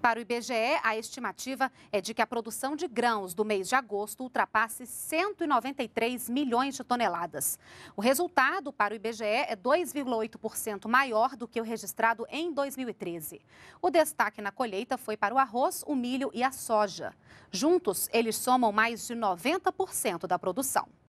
Para o IBGE, a estimativa é de que a produção de grãos do mês de agosto ultrapasse 193 milhões de toneladas. O resultado para o IBGE é 2,8% maior do que o registrado em 2013. O destaque na colheita foi para o arroz, o milho e a soja. Juntos, eles somam mais de 90% da produção.